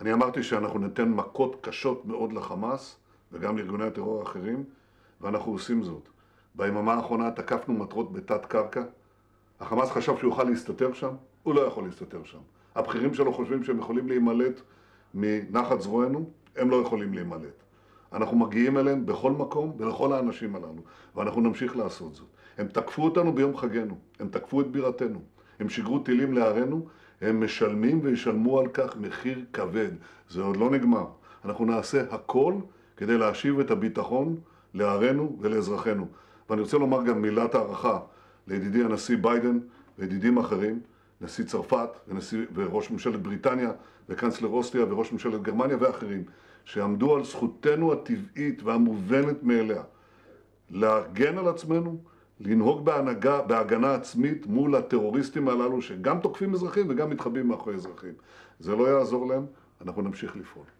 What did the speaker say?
אני אמרתי שאנחנו ניתן מכות קשות מאוד לחמאס וגם לארגוני הטרור האחרים, ואנחנו עושים זאת. ביממה האחרונה תקפנו מטרות בתת קרקע. החמאס חשב שהוא יוכל להסתתר שם, הוא לא יכול להסתתר שם. הבכירים שלו חושבים שהם יכולים להימלט מנחת זרוענו, הם לא יכולים להימלט. אנחנו מגיעים אליהם בכל מקום ולכל האנשים הללו, ואנחנו נמשיך לעשות זאת. הם תקפו אותנו ביום חגנו, הם תקפו את בירתנו. הם שיגרו טילים לערינו, הם משלמים וישלמו על כך מחיר כבד. זה עוד לא נגמר. אנחנו נעשה הכל כדי להשיב את הביטחון לערינו ולאזרחינו. ואני רוצה לומר גם מילת הערכה לידידי הנשיא ביידן וידידים אחרים, נשיא צרפת ונשיא, וראש ממשלת בריטניה וקנצלר אוסטריה וראש ממשלת גרמניה ואחרים, שעמדו על זכותנו הטבעית והמובנת מאליה להגן על עצמנו לנהוג בהנהגה, בהגנה עצמית מול הטרוריסטים הללו שגם תוקפים אזרחים וגם מתחבאים מאחורי אזרחים. זה לא יעזור להם, אנחנו נמשיך לפעול.